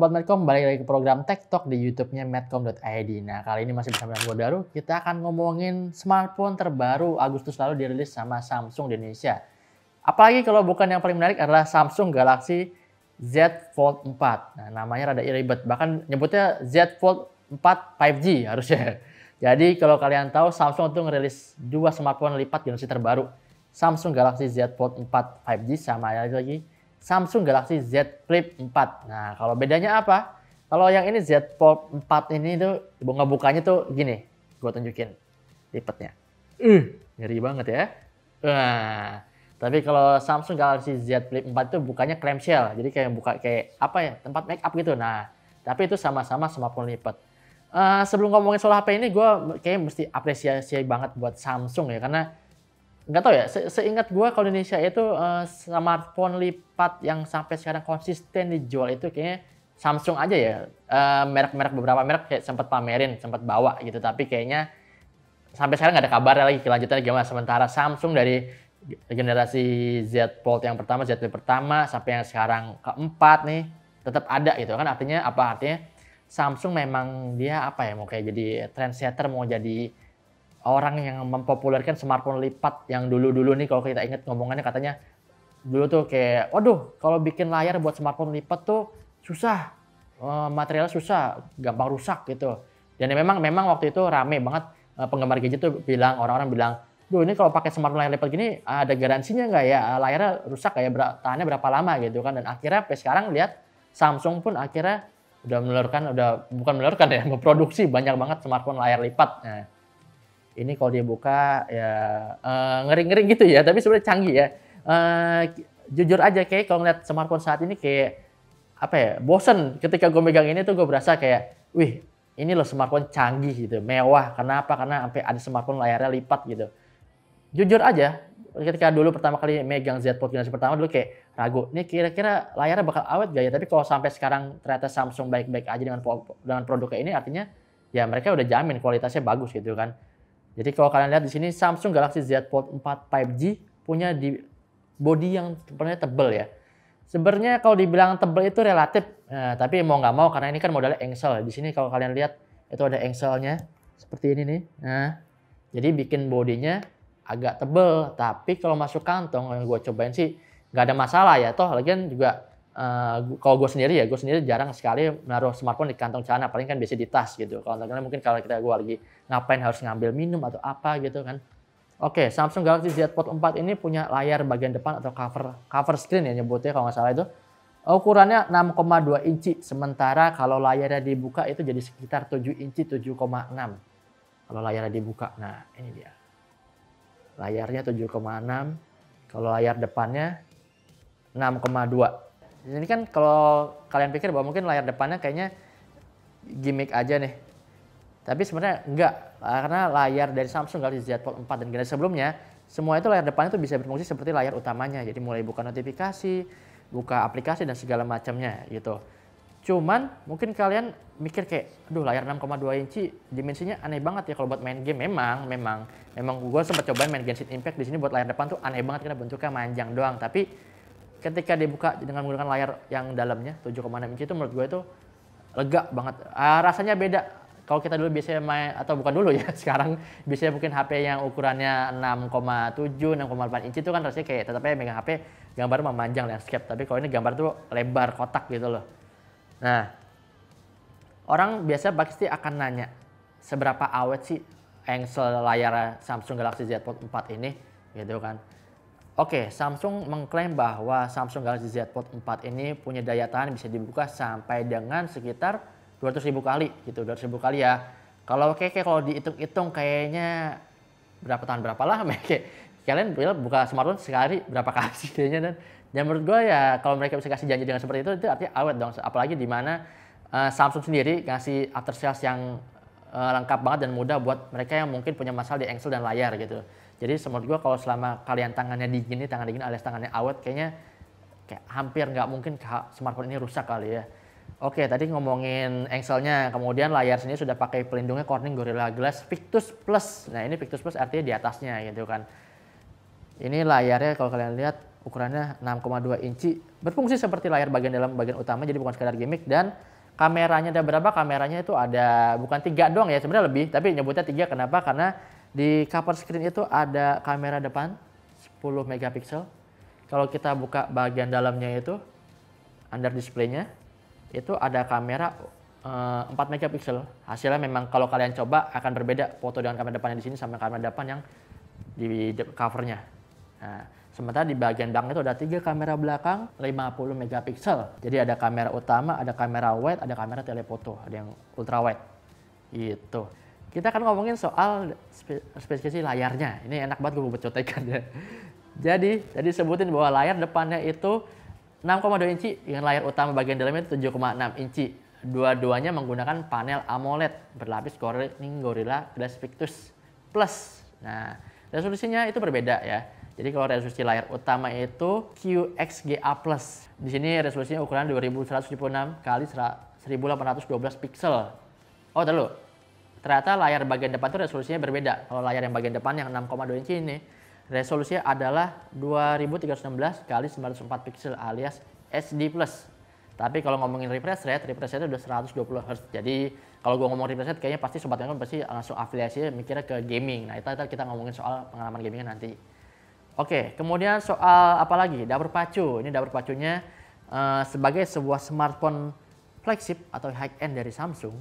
Sobat Medcom, balik lagi ke program Tech Talk di YouTube-nya medcom.id. Nah, kali ini masih bersama gue Daru, kita akan ngomongin smartphone terbaru Agustus lalu dirilis sama Samsung di Indonesia. Apalagi kalau bukan yang paling menarik adalah Samsung Galaxy Z Fold 4. Nah, namanya rada ribet, bahkan nyebutnya Z Fold 4 5G harusnya. Jadi kalau kalian tahu Samsung itu ngerilis dua smartphone lipat generasi terbaru. Samsung Galaxy Z Fold 4 5G sama lagi Samsung Galaxy Z Flip 4. Nah, kalau bedanya apa? Kalau yang ini Z Fold 4 ini tuh bunga bukanya tuh gini. Gua tunjukin lipatnya. Uh, ngeri banget ya. Wah. Tapi kalau Samsung Galaxy Z Flip 4 itu bukannya clamshell. Jadi kayak buka kayak apa ya? Tempat make up gitu. Nah, tapi itu sama-sama smartphone lipat. Uh, sebelum ngomongin soal HP ini, gue kayaknya mesti apresiasi banget buat Samsung ya. Karena nggak tahu ya se seingat gue kalau Indonesia itu uh, smartphone lipat yang sampai sekarang konsisten dijual itu kayaknya Samsung aja ya merek eh, merek-merek beberapa merek kayak sempat pamerin sempat bawa gitu tapi kayaknya sampai sekarang nggak ada kabar lagi kelanjutannya gimana sementara Samsung dari generasi Z Fold yang pertama Z Flip pertama sampai yang sekarang keempat nih tetap ada gitu kan artinya apa artinya Samsung memang dia apa ya mau kayak jadi trendsetter mau jadi orang yang mempopulerkan smartphone lipat yang dulu-dulu nih kalau kita ingat ngomongannya katanya dulu tuh kayak waduh kalau bikin layar buat smartphone lipat tuh susah eh, material susah gampang rusak gitu dan ya memang memang waktu itu rame banget eh, penggemar gadget tuh bilang orang-orang bilang duh ini kalau pakai smartphone layar lipat gini ada garansinya nggak ya eh, layarnya rusak kayak ber tahannya berapa lama gitu kan dan akhirnya sampai sekarang lihat Samsung pun akhirnya udah menelurkan udah bukan menelurkan ya memproduksi banyak banget smartphone layar lipat nah ini kalau dia buka ya eh, ngering ngeri uh, gitu ya, tapi sebenarnya canggih ya. Uh, jujur aja kayak kalau ngeliat smartphone saat ini kayak apa ya, bosen ketika gue megang ini tuh gue berasa kayak, wih ini loh smartphone canggih gitu, mewah. Kenapa? Karena sampai ada smartphone layarnya lipat gitu. Jujur aja, ketika dulu pertama kali megang Z Fold generasi pertama dulu kayak ragu, ini kira-kira layarnya bakal awet gak ya? Tapi kalau sampai sekarang ternyata Samsung baik-baik aja dengan dengan produknya ini artinya ya mereka udah jamin kualitasnya bagus gitu kan. Jadi kalau kalian lihat di sini Samsung Galaxy Z Fold 4 5G punya di body yang sebenarnya tebel ya. Sebenarnya kalau dibilang tebel itu relatif, nah, tapi mau nggak mau karena ini kan modalnya engsel. Di sini kalau kalian lihat itu ada engselnya seperti ini nih. Nah, jadi bikin bodinya agak tebel, tapi kalau masuk kantong yang gue cobain sih nggak ada masalah ya. Toh lagian juga Uh, kalau gue sendiri ya, gue sendiri jarang sekali menaruh smartphone di kantong celana, paling kan biasa di tas gitu. Kalau misalnya mungkin kalau kita gue lagi ngapain harus ngambil minum atau apa gitu kan. Oke, okay, Samsung Galaxy Z Fold 4 ini punya layar bagian depan atau cover cover screen ya nyebutnya kalau nggak salah itu. Ukurannya 6,2 inci, sementara kalau layarnya dibuka itu jadi sekitar 7 inci, 7,6. Kalau layarnya dibuka, nah ini dia. Layarnya 7,6, kalau layar depannya 6,2. Ini kan kalau kalian pikir bahwa mungkin layar depannya kayaknya gimmick aja nih. Tapi sebenarnya enggak, karena layar dari Samsung Galaxy Z Fold 4 dan generasi sebelumnya, semua itu layar depannya itu bisa berfungsi seperti layar utamanya. Jadi mulai buka notifikasi, buka aplikasi dan segala macamnya gitu. Cuman mungkin kalian mikir kayak, aduh layar 6,2 inci dimensinya aneh banget ya kalau buat main game. Memang, memang, memang gue sempat cobain main Genshin Impact di sini buat layar depan tuh aneh banget karena bentuknya manjang doang. Tapi ketika dibuka dengan menggunakan layar yang dalamnya 7,6 inci itu menurut gue itu lega banget. Uh, rasanya beda. Kalau kita dulu biasanya main atau bukan dulu ya, sekarang biasanya mungkin HP yang ukurannya 6,7, 6,8 inci itu kan rasanya kayak tetapnya megang HP gambar memanjang landscape, tapi kalau ini gambar tuh lebar kotak gitu loh. Nah, orang biasa pasti akan nanya seberapa awet sih engsel layar Samsung Galaxy Z Fold 4 ini gitu kan. Oke, okay, Samsung mengklaim bahwa Samsung Galaxy Z Fold 4 ini punya daya tahan bisa dibuka sampai dengan sekitar 200.000 kali gitu, 200.000 kali ya. Kalau kayak, kalau dihitung-hitung kayaknya berapa tahun berapa lah kayak kalian buka smartphone sekali berapa kali sih kayaknya dan yang menurut gue ya kalau mereka bisa kasih janji dengan seperti itu itu artinya awet dong apalagi di mana uh, Samsung sendiri ngasih after sales yang uh, lengkap banget dan mudah buat mereka yang mungkin punya masalah di engsel dan layar gitu. Jadi menurut gue kalau selama kalian tangannya dingin nih, tangan dingin alias tangannya awet, kayaknya kayak hampir nggak mungkin smartphone ini rusak kali ya. Oke, tadi ngomongin engselnya, kemudian layar sini sudah pakai pelindungnya Corning Gorilla Glass Victus Plus. Nah ini Victus Plus artinya di atasnya gitu kan. Ini layarnya kalau kalian lihat ukurannya 6,2 inci, berfungsi seperti layar bagian dalam bagian utama, jadi bukan sekedar gimmick dan kameranya ada berapa? Kameranya itu ada bukan tiga doang ya, sebenarnya lebih, tapi nyebutnya tiga kenapa? Karena di cover screen itu ada kamera depan 10 megapiksel. Kalau kita buka bagian dalamnya itu under display-nya itu ada kamera uh, eh, 4 megapiksel. Hasilnya memang kalau kalian coba akan berbeda foto dengan kamera depan yang di sini sama kamera depan yang di covernya. Nah, sementara di bagian belakang itu ada tiga kamera belakang 50 megapiksel. Jadi ada kamera utama, ada kamera wide, ada kamera telefoto ada yang ultra wide. Gitu. Kita akan ngomongin soal spesifikasi layarnya. Ini enak banget gue buat cotekan ya. Jadi, tadi sebutin bahwa layar depannya itu 6,2 inci dengan layar utama bagian dalamnya itu 7,6 inci. Dua-duanya menggunakan panel AMOLED berlapis Corning Gorilla Glass Victus Plus. Nah, resolusinya itu berbeda ya. Jadi kalau resolusi layar utama itu QXGA+. Plus. Di sini resolusinya ukuran 2176 kali 1812 pixel. Oh, terlalu ternyata layar bagian depan itu resolusinya berbeda. Kalau layar yang bagian depan yang 6,2 inci ini, resolusinya adalah 2316 kali 904 pixel alias HD+. Tapi kalau ngomongin refresh rate, refresh rate udah 120 Hz. Jadi kalau gue ngomong refresh rate, kayaknya pasti sobat kan pasti langsung afiliasinya mikirnya ke gaming. Nah itu, kita ngomongin soal pengalaman gaming nanti. Oke, kemudian soal apa lagi? Dapur pacu. Ini dapur pacunya eh, sebagai sebuah smartphone flagship atau high end dari Samsung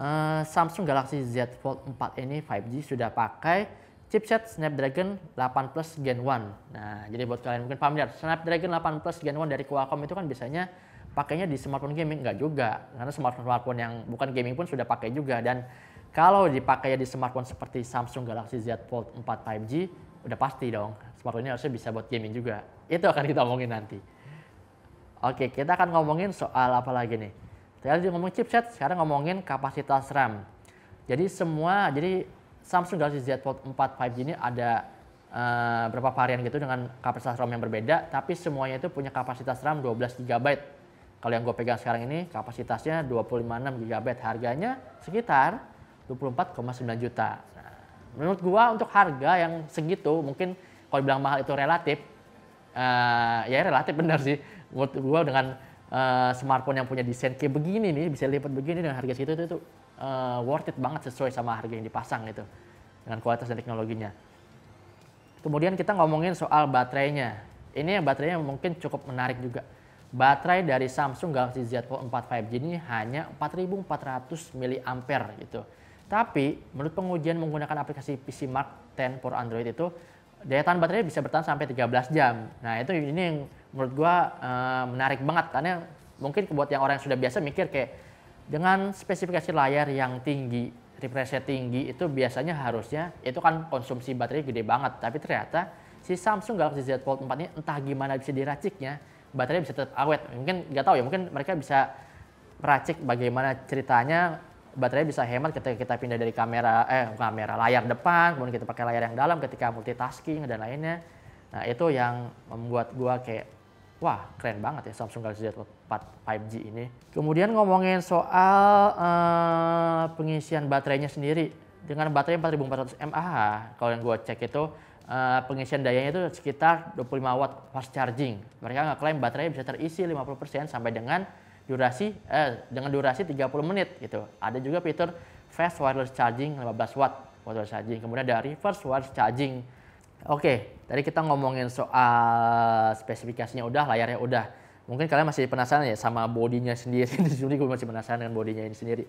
Eh, Samsung Galaxy Z Fold 4 ini 5G sudah pakai chipset Snapdragon 8 Plus Gen 1. Nah, jadi buat kalian mungkin familiar, ya, Snapdragon 8 Plus Gen 1 dari Qualcomm itu kan biasanya pakainya di smartphone gaming enggak juga. Karena smartphone-smartphone yang bukan gaming pun sudah pakai juga dan kalau dipakai di smartphone seperti Samsung Galaxy Z Fold 4 5G, udah pasti dong. Smartphone ini harusnya bisa buat gaming juga. Itu akan kita omongin nanti. Oke, kita akan ngomongin soal apa lagi nih? Tadi ngomong chipset, sekarang ngomongin kapasitas RAM. Jadi semua, jadi Samsung Galaxy Z Fold 4 5G ini ada uh, berapa varian gitu dengan kapasitas RAM yang berbeda, tapi semuanya itu punya kapasitas RAM 12 GB. Kalau yang gue pegang sekarang ini kapasitasnya 256 GB, harganya sekitar 24,9 juta. Nah, menurut gue untuk harga yang segitu mungkin kalau bilang mahal itu relatif, uh, ya relatif benar sih. Menurut gue dengan Eh, smartphone yang punya desain kayak begini nih bisa lipat begini dengan harga segitu itu, itu uh, worth it banget sesuai sama harga yang dipasang gitu dengan kualitas dan teknologinya. Kemudian kita ngomongin soal baterainya. Ini yang baterainya mungkin cukup menarik juga. Baterai dari Samsung Galaxy Z Fold 4 5G ini hanya 4400 mAh gitu. Tapi menurut pengujian menggunakan aplikasi PC Mark 10 for Android itu daya tahan baterainya bisa bertahan sampai 13 jam. Nah, itu ini yang menurut gua uh, menarik banget karena mungkin buat yang orang yang sudah biasa mikir kayak dengan spesifikasi layar yang tinggi, refresh rate tinggi itu biasanya harusnya itu kan konsumsi baterai gede banget. Tapi ternyata si Samsung Galaxy Z Fold 4 ini entah gimana bisa diraciknya baterai bisa tetap awet. Mungkin nggak tahu ya, mungkin mereka bisa meracik bagaimana ceritanya baterai bisa hemat ketika kita pindah dari kamera eh kamera layar depan kemudian kita pakai layar yang dalam ketika multitasking dan lainnya. Nah, itu yang membuat gua kayak wah keren banget ya Samsung Galaxy Z 4 5G ini. Kemudian ngomongin soal uh, pengisian baterainya sendiri. Dengan baterai 4400 mAh, kalau yang gue cek itu uh, pengisian dayanya itu sekitar 25 watt fast charging. Mereka klaim baterai bisa terisi 50% sampai dengan durasi eh, dengan durasi 30 menit gitu. Ada juga fitur fast wireless charging 15 watt wireless charging. Kemudian ada reverse wireless charging Oke, tadi kita ngomongin soal spesifikasinya udah, layarnya udah. Mungkin kalian masih penasaran ya sama bodinya sendiri. Di sini gue masih penasaran dengan bodinya ini sendiri.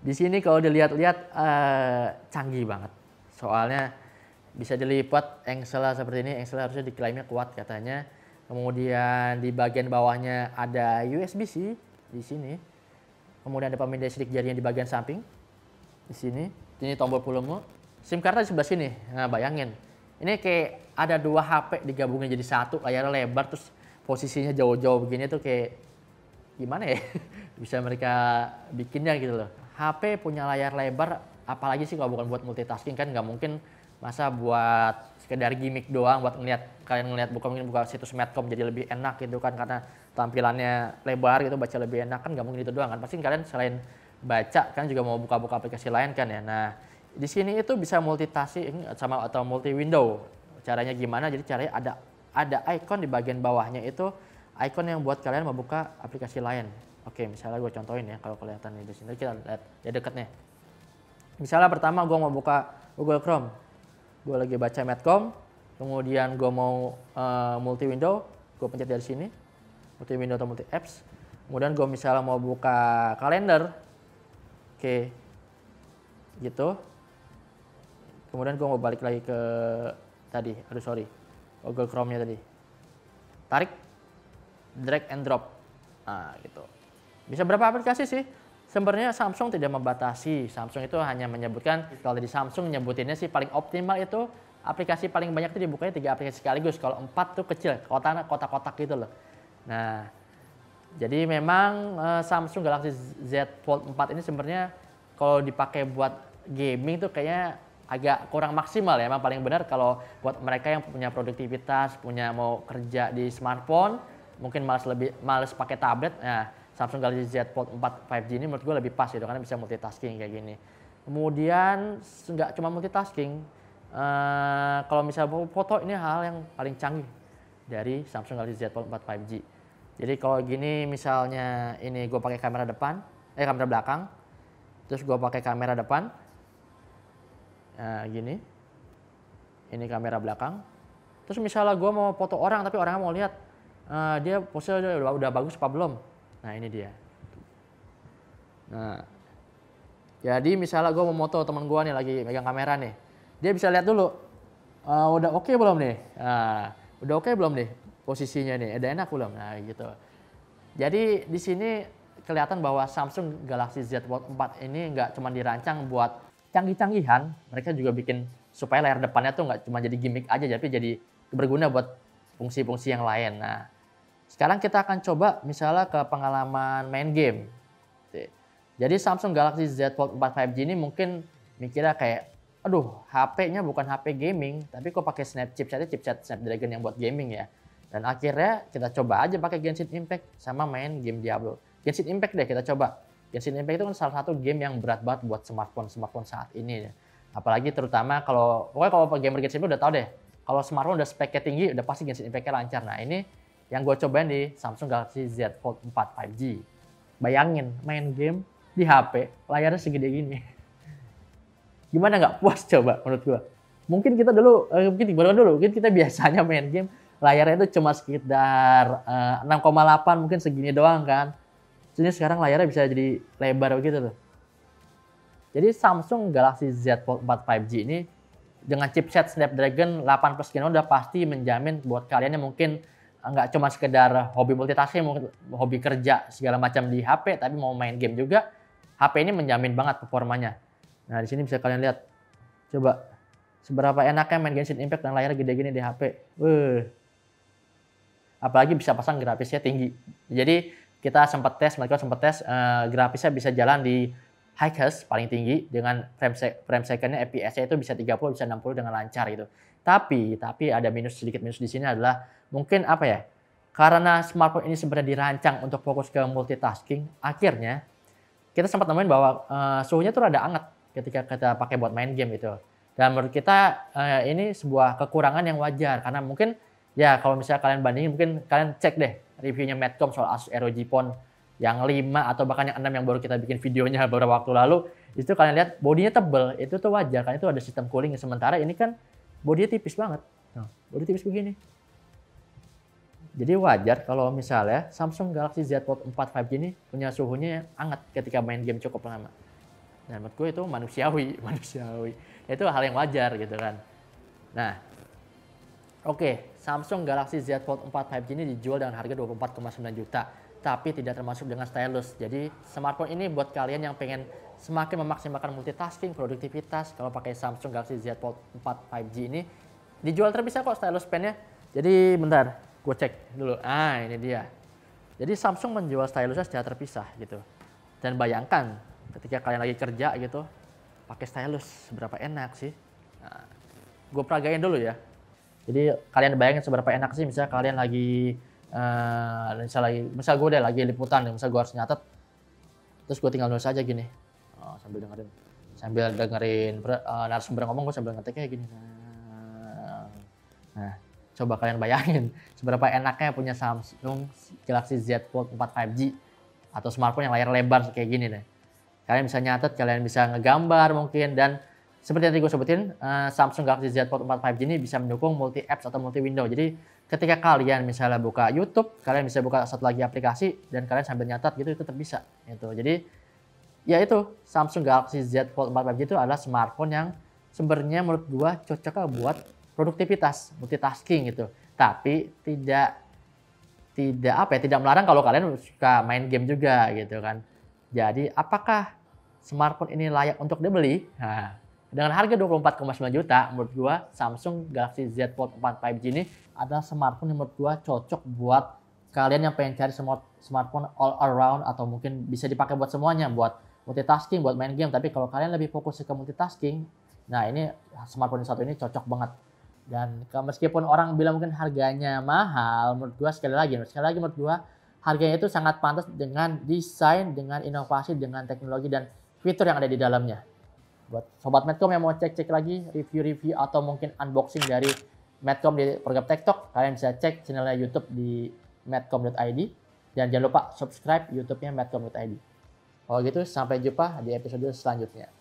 Di sini kalau dilihat-lihat uh, canggih banget. Soalnya bisa dilipat engsel seperti ini. Engsel harusnya diklaimnya kuat katanya. Kemudian di bagian bawahnya ada USB-C di sini. Kemudian ada pemindai sidik jarinya di bagian samping. Di sini. Ini tombol volume. SIM cardnya di sebelah sini. Nah, bayangin ini kayak ada dua HP digabungin jadi satu, layarnya lebar terus posisinya jauh-jauh begini tuh kayak gimana ya bisa mereka bikinnya gitu loh. HP punya layar lebar apalagi sih kalau bukan buat multitasking kan nggak mungkin masa buat sekedar gimmick doang buat ngeliat kalian ngeliat buka mungkin buka situs medcom jadi lebih enak gitu kan karena tampilannya lebar gitu baca lebih enak kan nggak mungkin itu doang kan pasti kalian selain baca kan juga mau buka-buka aplikasi lain kan ya nah di sini itu bisa multitasking eh, sama atau multi window. Caranya gimana? Jadi caranya ada ada icon di bagian bawahnya itu icon yang buat kalian membuka aplikasi lain. Oke, misalnya gue contohin ya kalau kelihatan di sini kita lihat ya dekatnya. Misalnya pertama gue mau buka Google Chrome, gue lagi baca Medcom, kemudian gue mau uh, eh, multi window, gue pencet dari sini, multi window atau multi apps. Kemudian gue misalnya mau buka kalender, oke, gitu kemudian gue mau balik lagi ke tadi aduh sorry Google Chrome nya tadi tarik drag and drop nah gitu bisa berapa aplikasi sih sebenarnya Samsung tidak membatasi Samsung itu hanya menyebutkan kalau dari Samsung nyebutinnya sih paling optimal itu aplikasi paling banyak itu dibukanya tiga aplikasi sekaligus kalau empat tuh kecil kotak-kotak gitu loh nah jadi memang eh, Samsung Galaxy Z Fold 4 ini sebenarnya kalau dipakai buat gaming tuh kayaknya agak kurang maksimal ya. Memang paling benar kalau buat mereka yang punya produktivitas, punya mau kerja di smartphone, mungkin males lebih males pakai tablet. Nah, Samsung Galaxy Z Fold 4 5G ini menurut gue lebih pas gitu karena bisa multitasking kayak gini. Kemudian nggak cuma multitasking, uh, kalau misalnya foto ini hal yang paling canggih dari Samsung Galaxy Z Fold 4 5G. Jadi kalau gini misalnya ini gue pakai kamera depan, eh kamera belakang, terus gue pakai kamera depan, Nah, gini. Ini kamera belakang. Terus misalnya gue mau foto orang tapi orangnya mau lihat uh, dia pose udah, udah bagus apa belum. Nah ini dia. Nah, jadi misalnya gue mau foto teman gue nih lagi megang kamera nih, dia bisa lihat dulu uh, udah oke okay belum nih, uh, udah oke okay belum nih posisinya nih, ada enak belum. Nah gitu. Jadi di sini kelihatan bahwa Samsung Galaxy Z4 Fold ini nggak cuma dirancang buat canggih-canggihan, mereka juga bikin supaya layar depannya tuh nggak cuma jadi gimmick aja, tapi jadi berguna buat fungsi-fungsi yang lain. Nah, sekarang kita akan coba misalnya ke pengalaman main game. Jadi Samsung Galaxy Z Fold 4 5G ini mungkin mikirnya kayak, aduh HP-nya bukan HP gaming, tapi kok pakai Snap chipsetnya chipset Snapdragon yang buat gaming ya. Dan akhirnya kita coba aja pakai Genshin Impact sama main game Diablo. Genshin Impact deh kita coba. Genshin Impact itu kan salah satu game yang berat banget buat smartphone-smartphone saat ini. Ya. Apalagi terutama kalau, pokoknya kalau gamer Genshin Impact udah tau deh, kalau smartphone udah speknya tinggi, udah pasti Genshin impact lancar. Nah ini yang gue cobain di Samsung Galaxy Z Fold 4 5G. Bayangin, main game di HP, layarnya segede gini. Gimana nggak puas coba menurut gue? Mungkin kita dulu, eh, mungkin baru dulu, mungkin kita biasanya main game layarnya itu cuma sekitar eh, 6,8 mungkin segini doang kan. Jadi sekarang layarnya bisa jadi lebar begitu tuh. Jadi Samsung Galaxy Z Fold 4 5G ini dengan chipset Snapdragon 8 Plus Genoa udah pasti menjamin buat kalian yang mungkin nggak cuma sekedar hobi multitasking, hobi kerja segala macam di HP, tapi mau main game juga, HP ini menjamin banget performanya. Nah di sini bisa kalian lihat, coba seberapa enaknya main Genshin Impact dan layar gede gini di HP. Wuh. Apalagi bisa pasang grafisnya tinggi. Jadi kita sempat tes, mereka sempat tes uh, grafisnya bisa jalan di high hikers paling tinggi dengan frame sec frame secondnya FPS-nya itu bisa 30 bisa 60 dengan lancar gitu. Tapi tapi ada minus sedikit minus di sini adalah mungkin apa ya? Karena smartphone ini sebenarnya dirancang untuk fokus ke multitasking, akhirnya kita sempat nemuin bahwa uh, suhunya tuh rada anget ketika kita pakai buat main game gitu. Dan menurut kita uh, ini sebuah kekurangan yang wajar karena mungkin ya kalau misalnya kalian bandingin mungkin kalian cek deh reviewnya Medcom soal Asus ROG Phone yang 5 atau bahkan yang 6 yang baru kita bikin videonya beberapa waktu lalu itu kalian lihat bodinya tebel itu tuh wajar kan itu ada sistem cooling sementara ini kan bodinya tipis banget nah, bodi tipis begini jadi wajar kalau misalnya Samsung Galaxy Z Fold 4 5G ini punya suhunya yang hangat ketika main game cukup lama. Dan nah, menurut gue itu manusiawi, manusiawi. Itu hal yang wajar gitu kan. Nah, Oke, Samsung Galaxy Z Fold 4 5G ini dijual dengan harga 24,9 juta, tapi tidak termasuk dengan stylus. Jadi, smartphone ini buat kalian yang pengen semakin memaksimalkan multitasking, produktivitas, kalau pakai Samsung Galaxy Z Fold 4 5G ini dijual terpisah kok stylus pennya. Jadi, bentar, gue cek dulu. Ah, ini dia. Jadi, Samsung menjual stylusnya secara terpisah gitu. Dan bayangkan ketika kalian lagi kerja gitu, pakai stylus, seberapa enak sih. Nah, gue peragain dulu ya. Jadi kalian bayangin seberapa enak sih misalnya kalian lagi uh, eh, misal lagi misal gue deh lagi liputan misalnya gue harus nyatet terus gue tinggal nulis aja gini oh, sambil dengerin sambil dengerin uh, narasumber ngomong gue sambil ngetiknya gini nah, nah coba kalian bayangin seberapa enaknya punya Samsung Galaxy Z Fold 4 5G atau smartphone yang layar lebar kayak gini deh kalian bisa nyatet kalian bisa ngegambar mungkin dan seperti yang tadi gue sebutin, eh, Samsung Galaxy Z Fold 4 5G ini bisa mendukung multi apps atau multi window. Jadi ketika kalian misalnya buka YouTube, kalian bisa buka satu lagi aplikasi dan kalian sambil nyatat gitu itu tetap bisa. Itu. Jadi ya itu Samsung Galaxy Z Fold 4 5G itu adalah smartphone yang sebenarnya menurut gue cocok buat produktivitas, multitasking gitu. Tapi tidak tidak apa ya, tidak melarang kalau kalian suka main game juga gitu kan. Jadi apakah smartphone ini layak untuk dibeli? Nah, dengan harga 24,9 juta, menurut gua Samsung Galaxy Z Fold 4 5G ini adalah smartphone yang menurut gua cocok buat kalian yang pengen cari smart smartphone all around atau mungkin bisa dipakai buat semuanya, buat multitasking, buat main game. Tapi kalau kalian lebih fokus ke multitasking, nah ini smartphone yang satu ini cocok banget. Dan meskipun orang bilang mungkin harganya mahal, menurut gua sekali lagi, sekali lagi menurut gua harganya itu sangat pantas dengan desain, dengan inovasi, dengan teknologi dan fitur yang ada di dalamnya. Buat sobat Medcom yang mau cek-cek lagi review-review atau mungkin unboxing dari Medcom di program TikTok, kalian bisa cek channelnya YouTube di medcom.id dan jangan lupa subscribe YouTube-nya medcom.id. Kalau gitu sampai jumpa di episode selanjutnya.